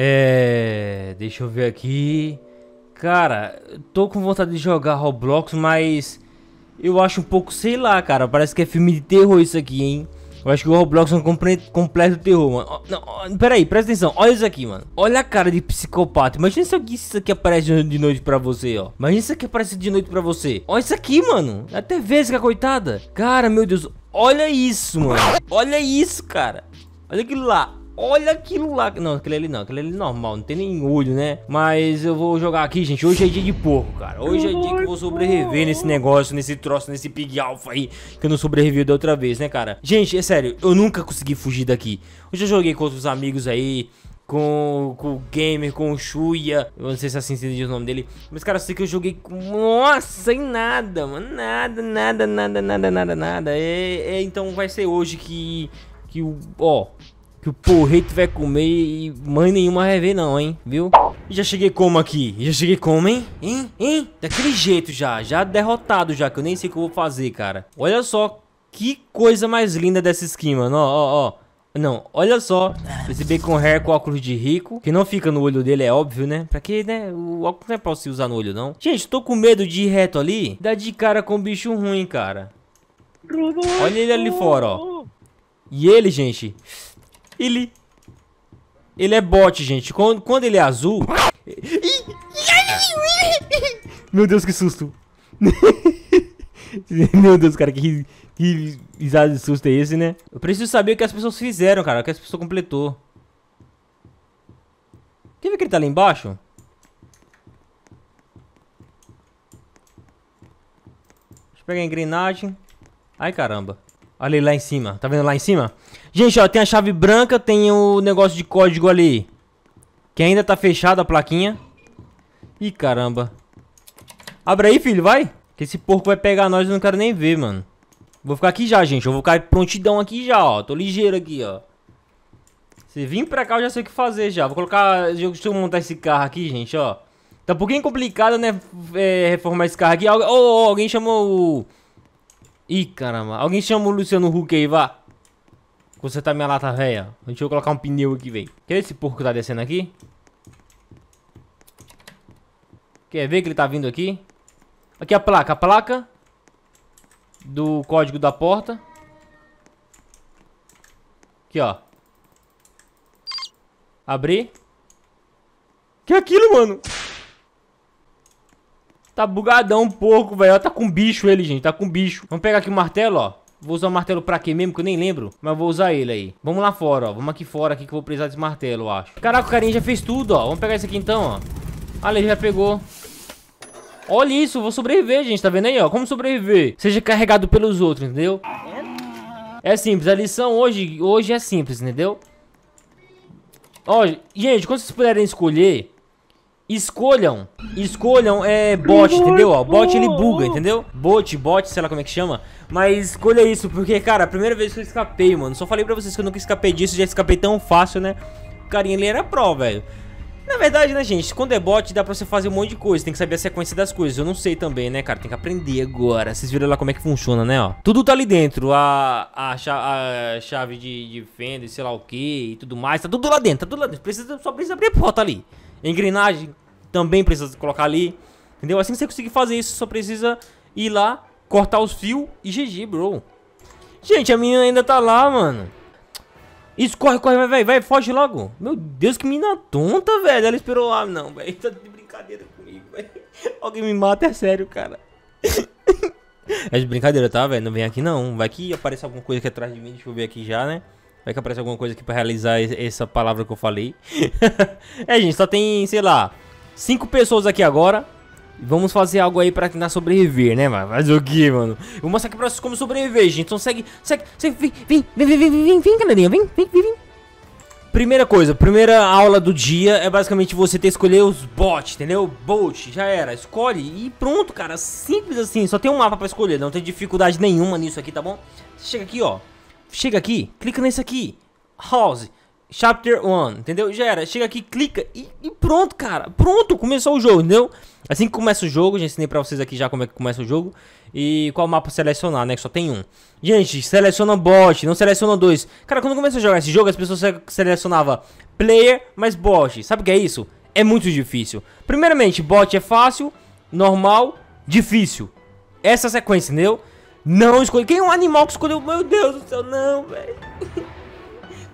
É. Deixa eu ver aqui. Cara, tô com vontade de jogar Roblox, mas. Eu acho um pouco, sei lá, cara. Parece que é filme de terror isso aqui, hein? Eu acho que o Roblox é um completo terror, mano. Não, pera peraí, presta atenção. Olha isso aqui, mano. Olha a cara de psicopata. Imagina isso isso aqui aparece de noite pra você, ó. Imagina isso aqui aparece de noite pra você. Olha isso aqui, mano. Até que a coitada. Cara, meu Deus. Olha isso, mano. Olha isso, cara. Olha aquilo lá olha aquilo lá. Não, aquele ali não, aquele ali normal, não tem nem olho, né? Mas eu vou jogar aqui, gente. Hoje é dia de porco, cara. Hoje é dia que eu vou sobreviver nesse negócio, nesse troço, nesse pig alpha aí. Que eu não sobrevivi da outra vez, né, cara? Gente, é sério, eu nunca consegui fugir daqui. Hoje eu joguei com outros amigos aí com, com o Gamer, com o Shuya. Eu não sei se é assim se o nome dele. Mas, cara, eu sei que eu joguei com... Nossa, sem nada, mano. Nada, nada, nada, nada, nada, nada. É, é, então vai ser hoje que... que o, ó, que o porrete vai comer e mãe nenhuma vai ver não, hein? Viu? Já cheguei como aqui? Já cheguei como, hein? Hein? Hein? Daquele jeito já. Já derrotado já, que eu nem sei o que eu vou fazer, cara. Olha só que coisa mais linda dessa skin, mano. Ó, ó, ó. Não, olha só, esse bacon hair com óculos de rico, que não fica no olho dele, é óbvio, né? Pra que, né? O óculos não é pra se usar no olho, não. Gente, tô com medo de ir reto ali, dar de cara com um bicho ruim, cara. Olha ele ali fora, ó. E ele, gente, ele... Ele é bot, gente. Quando, quando ele é azul... Meu Deus, que susto. Meu Deus, cara, que, que risada de susto é esse, né? Eu preciso saber o que as pessoas fizeram, cara. O que as pessoas completou. Quer ver que ele tá lá embaixo? Deixa eu pegar a engrenagem. Ai, caramba. Olha lá em cima. Tá vendo lá em cima? Gente, ó, tem a chave branca, tem o negócio de código ali. Que ainda tá fechado a plaquinha. Ih, caramba. Abre aí, filho, vai. Que esse porco vai pegar nós, eu não quero nem ver, mano. Vou ficar aqui já, gente. Eu vou ficar prontidão aqui já, ó. Tô ligeiro aqui, ó. Se vir pra cá, eu já sei o que fazer já. Vou colocar... Deixa eu montar esse carro aqui, gente, ó. Tá um pouquinho complicado, né? É, reformar esse carro aqui. Ô, oh, oh, alguém chamou o... Ih, caramba. Alguém chama o Luciano Huck aí, vá. tá minha lata velha. Deixa eu colocar um pneu aqui, velho. Quer ver esse porco que tá descendo aqui? Quer ver que ele tá vindo aqui? Aqui a placa. A placa do código da porta. Aqui, ó. Abrir. Que é aquilo, mano? Tá bugadão um pouco, velho. Tá com bicho ele, gente. Tá com bicho. Vamos pegar aqui o martelo, ó. Vou usar o martelo pra quê mesmo, que eu nem lembro. Mas vou usar ele aí. Vamos lá fora, ó. Vamos aqui fora aqui que eu vou precisar desse martelo, eu acho. Caraca, o carinha já fez tudo, ó. Vamos pegar esse aqui então, ó. ali ah, ele já pegou. Olha isso, vou sobreviver, gente. Tá vendo aí, ó? Como sobreviver? Seja carregado pelos outros, entendeu? É simples. A lição hoje, hoje é simples, entendeu? Ó, gente, quando vocês puderem escolher... Escolham, escolham é bot, entendeu? Ó, bot ele buga, entendeu? Bot, bot, sei lá como é que chama Mas escolha isso, porque cara, a primeira vez que eu escapei, mano Só falei pra vocês que eu nunca escapei disso, já escapei tão fácil, né? O carinha ele era pro, velho na verdade, né, gente, com debote dá pra você fazer um monte de coisa, tem que saber a sequência das coisas. Eu não sei também, né, cara, tem que aprender agora. Vocês viram lá como é que funciona, né, ó. Tudo tá ali dentro, a, a, a chave de, de fenda e sei lá o que e tudo mais, tá tudo lá dentro, tá tudo lá dentro. Precisa, só precisa abrir a porta ali. Engrenagem também precisa colocar ali, entendeu? Assim que você conseguir fazer isso, só precisa ir lá, cortar os fios e GG, bro. Gente, a menina ainda tá lá, mano. Isso, corre, corre, vai, vai, vai, foge logo. Meu Deus, que mina tonta, velho. Ela esperou lá, não, velho. Tá de brincadeira comigo, velho. Alguém me mata, é sério, cara. é de brincadeira, tá, velho? Não vem aqui, não. Vai que aparece alguma coisa aqui atrás de mim. Deixa eu ver aqui já, né? Vai que aparece alguma coisa aqui pra realizar essa palavra que eu falei. é, gente, só tem, sei lá, cinco pessoas aqui agora. Vamos fazer algo aí pra tentar sobreviver, né, mano? Fazer o que mano? vou mostrar aqui pra vocês como sobreviver, gente. Então segue, segue, segue. Vem, vem, vem, vem, vem, vem, vem galerinha. Vem, vem, vem, vem. Primeira coisa, primeira aula do dia é basicamente você ter escolher os bots, entendeu? Bot, já era, escolhe e pronto, cara, simples assim, só tem um mapa pra escolher, não tem dificuldade nenhuma nisso aqui, tá bom? chega aqui, ó, chega aqui, clica nesse aqui, House, Chapter 1, entendeu? Já era, chega aqui, clica e, e, pronto, cara. Pronto, começou o jogo, entendeu? Assim que começa o jogo, já ensinei pra vocês aqui já como é que começa o jogo e qual mapa selecionar, né? Que só tem um. Gente, seleciona bot, não seleciona dois. Cara, quando começa a jogar esse jogo, as pessoas selecionavam player mais bot. Sabe o que é isso? É muito difícil. Primeiramente, bot é fácil, normal, difícil. Essa sequência, entendeu? Não escolhe. Quem é um animal que escolheu? Meu Deus do céu, não, velho.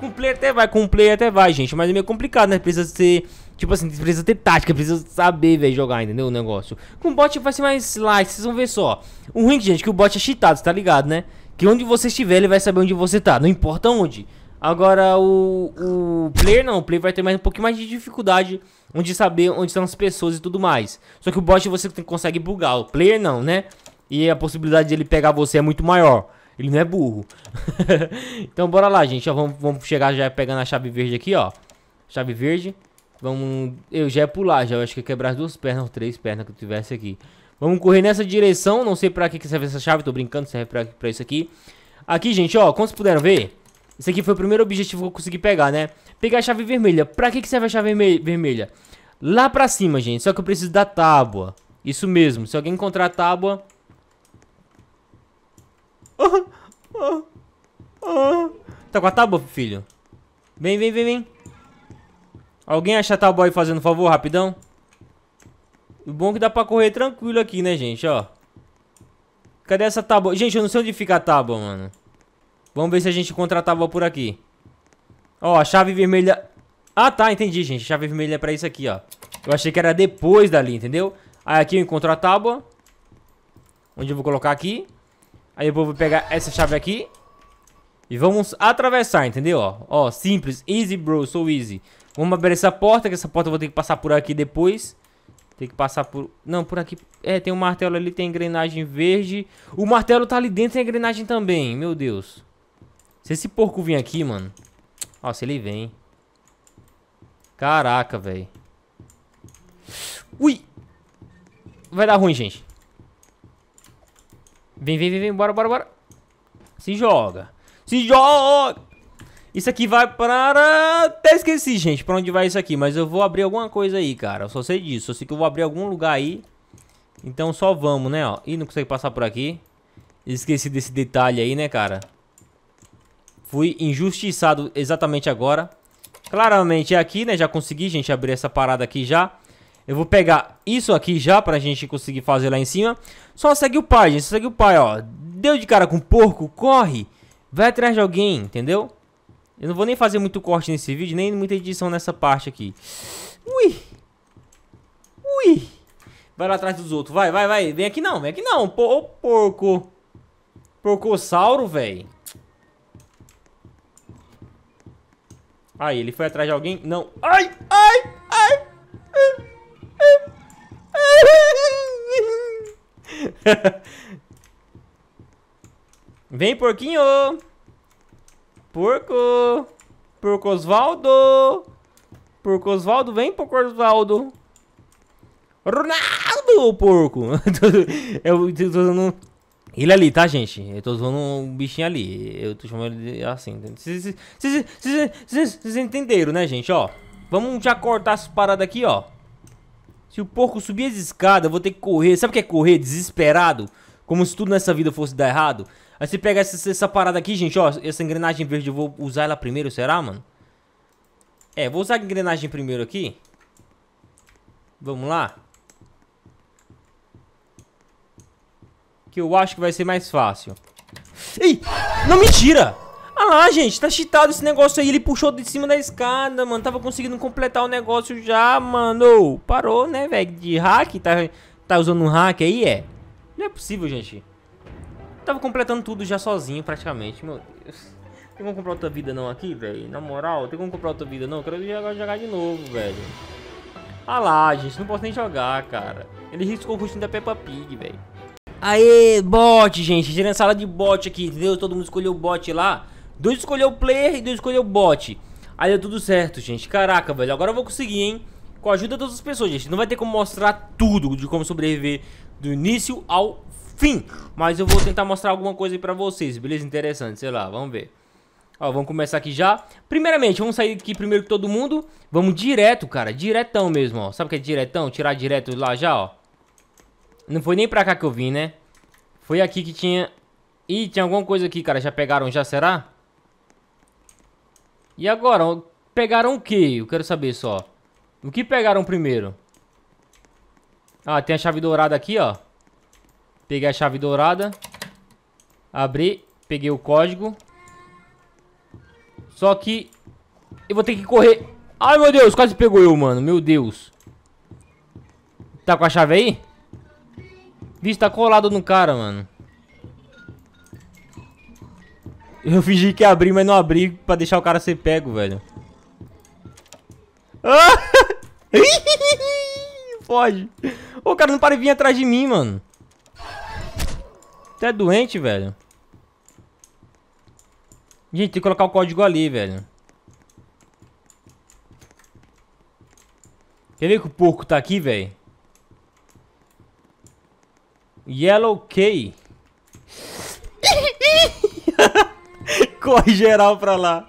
Com player até vai, com player até vai, gente. Mas é meio complicado, né? Precisa ser. Tipo assim, precisa ter tática, precisa saber, velho, jogar, entendeu? O negócio. Com bot vai ser mais light, vocês vão ver só. O ruim, gente, é que o bot é cheatado, tá ligado, né? Que onde você estiver, ele vai saber onde você tá, não importa onde. Agora, o, o player não, o player vai ter mais, um pouquinho mais de dificuldade onde saber onde estão as pessoas e tudo mais. Só que o bot você consegue bugar, o player não, né? E a possibilidade de ele pegar você é muito maior. Ele não é burro. então bora lá, gente. Ó, vamos, vamos chegar já pegando a chave verde aqui, ó. Chave verde. Vamos... Eu já ia pular, já. Eu acho que ia quebrar as duas pernas ou três pernas que eu tivesse aqui. Vamos correr nessa direção. Não sei pra que serve essa chave. Tô brincando, serve pra, pra isso aqui. Aqui, gente, ó. Como vocês puderam ver... Esse aqui foi o primeiro objetivo que eu consegui pegar, né? Pegar a chave vermelha. Pra que, que serve a chave vermelha? Lá pra cima, gente. Só que eu preciso da tábua. Isso mesmo. Se alguém encontrar a tábua, Tá com a tábua, filho? Vem, vem, vem, vem. Alguém acha a tábua aí fazendo favor, rapidão? O bom é que dá pra correr tranquilo aqui, né, gente, ó. Cadê essa tábua? Gente, eu não sei onde fica a tábua, mano. Vamos ver se a gente encontra a tábua por aqui. Ó, a chave vermelha... Ah, tá, entendi, gente. A chave vermelha é pra isso aqui, ó. Eu achei que era depois dali, entendeu? Aí aqui eu encontro a tábua. Onde eu vou colocar aqui. Aí eu vou pegar essa chave aqui. E vamos atravessar, entendeu? Ó, ó simples. Easy, bro. So easy. Vamos abrir essa porta, que essa porta eu vou ter que passar por aqui depois. Tem que passar por... Não, por aqui... É, tem um martelo ali, tem engrenagem verde. O martelo tá ali dentro, tem engrenagem também. Meu Deus. Se esse porco vir aqui, mano... Ó, se ele vem... Caraca, velho. Ui! Vai dar ruim, gente. Vem, vem, vem, vem. Bora, bora, bora. Se joga. Se joga! Isso aqui vai para... Até esqueci, gente, pra onde vai isso aqui. Mas eu vou abrir alguma coisa aí, cara. Eu só sei disso. Só sei que eu vou abrir algum lugar aí. Então só vamos, né, ó. Ih, não consegue passar por aqui. Esqueci desse detalhe aí, né, cara. Fui injustiçado exatamente agora. Claramente é aqui, né? Já consegui, gente, abrir essa parada aqui já. Eu vou pegar isso aqui já pra gente conseguir fazer lá em cima. Só segue o pai, gente. Segue o pai, ó. Deu de cara com porco, corre. Vai atrás de alguém, entendeu? Eu não vou nem fazer muito corte nesse vídeo, nem muita edição nessa parte aqui. Ui. Ui. Vai lá atrás dos outros. Vai, vai, vai. Vem aqui não, vem aqui não. Pô, ô, porco. Porcossauro, velho. Aí, ele foi atrás de alguém? Não. Ai, ai. Vem, porquinho! Porco! Porco Osvaldo! Porco Osvaldo, vem, Porco Osvaldo! Ronaldo, porco! eu tô usando ele ali, tá, gente? Eu tô usando um bichinho ali. Eu tô chamando ele assim. Vocês entenderam, né, gente? Ó, vamos já cortar essa parada aqui, ó. Se o porco subir as escadas, eu vou ter que correr. Sabe o que é correr? Desesperado. Como se tudo nessa vida fosse dar errado. Aí você pega essa, essa parada aqui, gente, ó. Essa engrenagem verde, eu vou usar ela primeiro, será, mano? É, vou usar a engrenagem primeiro aqui. Vamos lá. Que eu acho que vai ser mais fácil. Ei! Não, mentira! Ah lá, gente, tá cheatado esse negócio aí. Ele puxou de cima da escada, mano. Tava conseguindo completar o negócio já, mano. Parou, né, velho? De hack? Tá, tá usando um hack aí, é? Não é possível, gente. Tava completando tudo já sozinho, praticamente. Meu Deus. Tem como comprar outra vida não aqui, velho? Na moral, tem como comprar outra vida não? Eu quero jogar, jogar de novo, velho. Ah lá, gente, não posso nem jogar, cara. Ele riscou o rostinho da Peppa Pig, velho. Aê, bot, gente. Tirei a sala de bot aqui, entendeu? Todo mundo escolheu o bot lá dois escolheu o player e dois escolheu o bot. Aí deu tudo certo, gente. Caraca, velho. Agora eu vou conseguir, hein? Com a ajuda de outras pessoas, gente. Não vai ter como mostrar tudo de como sobreviver do início ao fim. Mas eu vou tentar mostrar alguma coisa aí pra vocês, beleza? Interessante, sei lá. Vamos ver. Ó, vamos começar aqui já. Primeiramente, vamos sair aqui primeiro que todo mundo. Vamos direto, cara. Diretão mesmo, ó. Sabe o que é diretão? Tirar direto lá já, ó. Não foi nem pra cá que eu vim, né? Foi aqui que tinha... Ih, tinha alguma coisa aqui, cara. Já pegaram já, será? E agora? Pegaram o que? Eu quero saber só. O que pegaram primeiro? Ah, tem a chave dourada aqui, ó. Peguei a chave dourada. Abri. Peguei o código. Só que... Eu vou ter que correr. Ai, meu Deus. Quase pegou eu, mano. Meu Deus. Tá com a chave aí? Vixe, tá colado no cara, mano. Eu fingi que abri, mas não abri pra deixar o cara ser pego, velho. Ah! Foge. O cara não para de vir atrás de mim, mano. Tu é doente, velho. Gente, tem que colocar o código ali, velho. Quer ver que o porco tá aqui, velho? Yellow K. Corre geral pra lá.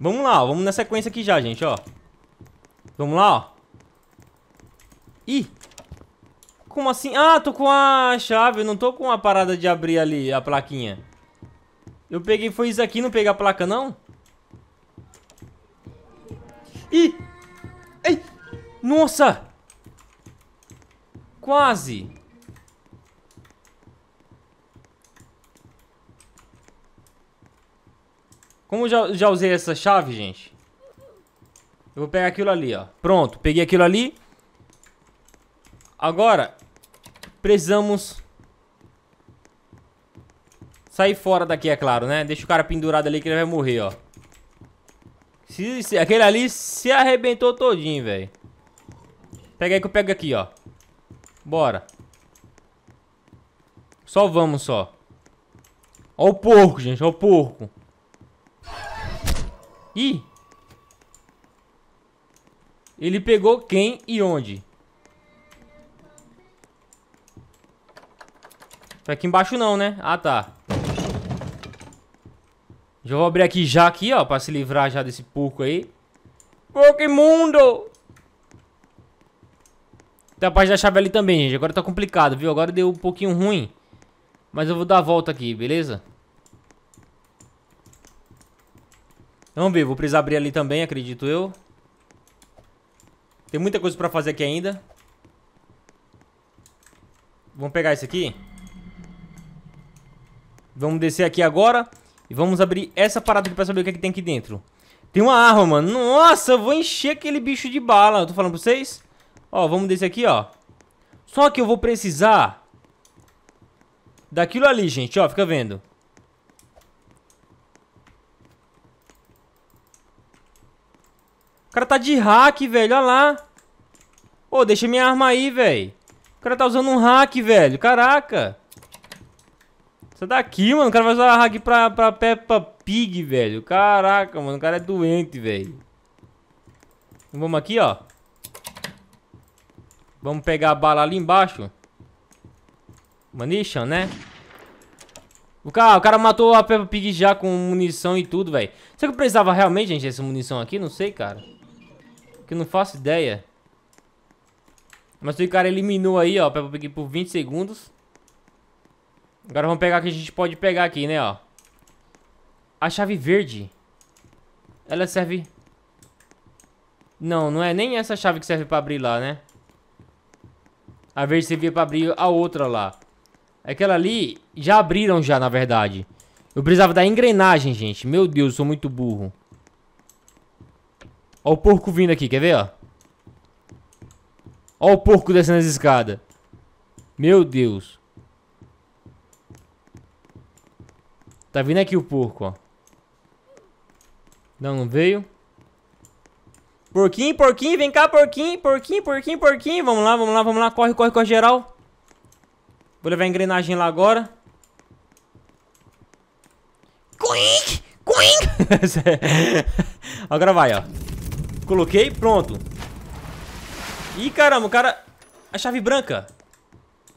Vamos lá, ó. Vamos na sequência aqui já, gente, ó. Vamos lá, ó. Ih. Como assim? Ah, tô com a chave. Eu não tô com a parada de abrir ali a plaquinha. Eu peguei, foi isso aqui, não peguei a placa, não? Ih. Ei. Nossa. Quase. Como eu já, já usei essa chave, gente. Eu vou pegar aquilo ali, ó. Pronto, peguei aquilo ali. Agora, precisamos sair fora daqui, é claro, né? Deixa o cara pendurado ali que ele vai morrer, ó. Se, se, aquele ali se arrebentou todinho, velho. Pega aí que eu pego aqui, ó. Bora. Só vamos, só. Ó o porco, gente, ó o porco. Ih! Ele pegou quem e onde? Foi tá aqui embaixo não, né? Ah, tá. Já vou abrir aqui já aqui, ó, pra se livrar já desse porco aí. Pokémundo! Tem a parte da chave ali também, gente. Agora tá complicado, viu? Agora deu um pouquinho ruim. Mas eu vou dar a volta aqui, beleza? Vamos ver, vou precisar abrir ali também, acredito eu. Tem muita coisa pra fazer aqui ainda. Vamos pegar esse aqui. Vamos descer aqui agora. E vamos abrir essa parada aqui pra saber o que, é que tem aqui dentro. Tem uma arma, mano. Nossa, eu vou encher aquele bicho de bala. Eu tô falando pra vocês. Ó, vamos descer aqui, ó. Só que eu vou precisar... Daquilo ali, gente, ó. Fica vendo. O cara tá de hack, velho. Olha lá. Ô, deixa minha arma aí, velho. O cara tá usando um hack, velho. Caraca. Sai daqui, mano. O cara vai usar hack pra, pra Peppa Pig, velho. Caraca, mano. O cara é doente, velho. Vamos aqui, ó. Vamos pegar a bala ali embaixo. Munition, né? O cara, o cara matou a Peppa Pig já com munição e tudo, velho. Será que eu precisava realmente, gente, essa munição aqui? Não sei, cara. Que não faço ideia. Mas o cara eliminou aí, ó. pegar por 20 segundos. Agora vamos pegar o que a gente pode pegar aqui, né, ó. A chave verde. Ela serve... Não, não é nem essa chave que serve pra abrir lá, né? A verde servia pra abrir a outra lá. Aquela é ali já abriram já, na verdade. Eu precisava da engrenagem, gente. Meu Deus, sou muito burro. Ó o porco vindo aqui, quer ver, ó? Ó o porco descendo as escadas. Meu Deus. Tá vindo aqui o porco, ó. Não, não veio. Porquinho, porquinho, vem cá, porquinho, porquinho, porquinho, porquinho. Vamos lá, vamos lá, vamos lá. Corre, corre, corre geral. Vou levar a engrenagem lá agora. Coink! Coink! agora vai, ó. Coloquei, pronto. Ih, caramba, o cara... A chave branca.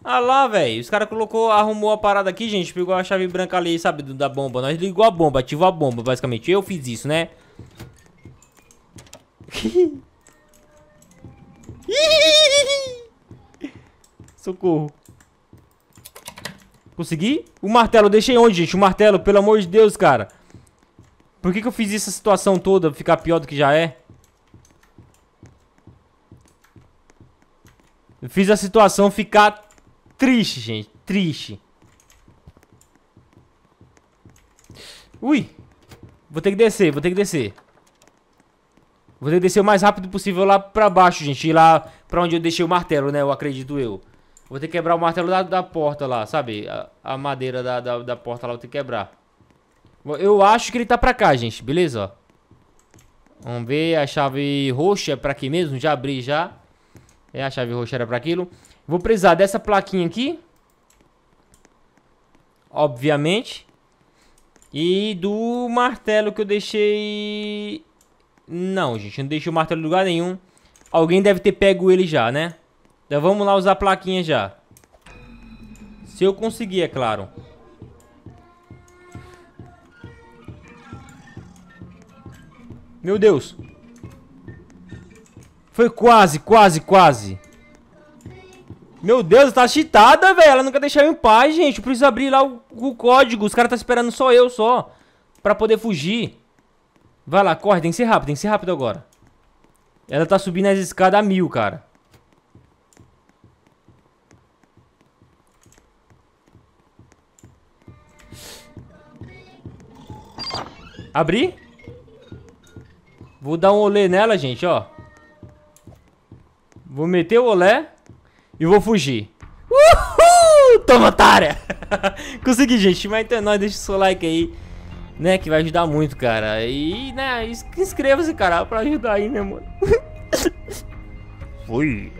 Ah lá, velho. Os caras colocou, arrumou a parada aqui, gente. Pegou a chave branca ali, sabe, da bomba. Nós ligou a bomba, ativou a bomba, basicamente. Eu fiz isso, né? Socorro. Consegui? O martelo, deixei onde, gente? O martelo, pelo amor de Deus, cara. Por que, que eu fiz essa situação toda ficar pior do que já é? Fiz a situação ficar triste, gente. Triste. Ui. Vou ter que descer, vou ter que descer. Vou ter que descer o mais rápido possível lá pra baixo, gente. Ir lá pra onde eu deixei o martelo, né? Eu acredito eu. Vou ter que quebrar o martelo da, da porta lá, sabe? A, a madeira da, da, da, porta lá eu tenho que quebrar. Eu acho que ele tá pra cá, gente. Beleza, ó. Vamos ver. A chave roxa é pra aqui mesmo. Já abri já. É, a chave roxa era pra aquilo. Vou precisar dessa plaquinha aqui. Obviamente. E do martelo que eu deixei... Não, gente, não deixei o martelo em lugar nenhum. Alguém deve ter pego ele já, né? Então vamos lá usar a plaquinha já. Se eu conseguir, é claro. Meu Deus. Foi quase, quase, quase. Meu Deus, tá cheatada, velho. Ela nunca deixou eu em paz, gente. Eu preciso abrir lá o, o código. Os caras tá esperando só eu, só. Pra poder fugir. Vai lá, corre. Tem que ser rápido, tem que ser rápido agora. Ela tá subindo as escadas a mil, cara. Abri? Vou dar um olê nela, gente, ó. Vou meter o olé e vou fugir. Uhul! Toma, otária! Consegui, gente. Mas então é nóis, deixa o seu like aí, né? Que vai ajudar muito, cara. E, né, inscreva-se, cara, pra ajudar aí, né, mano? Fui.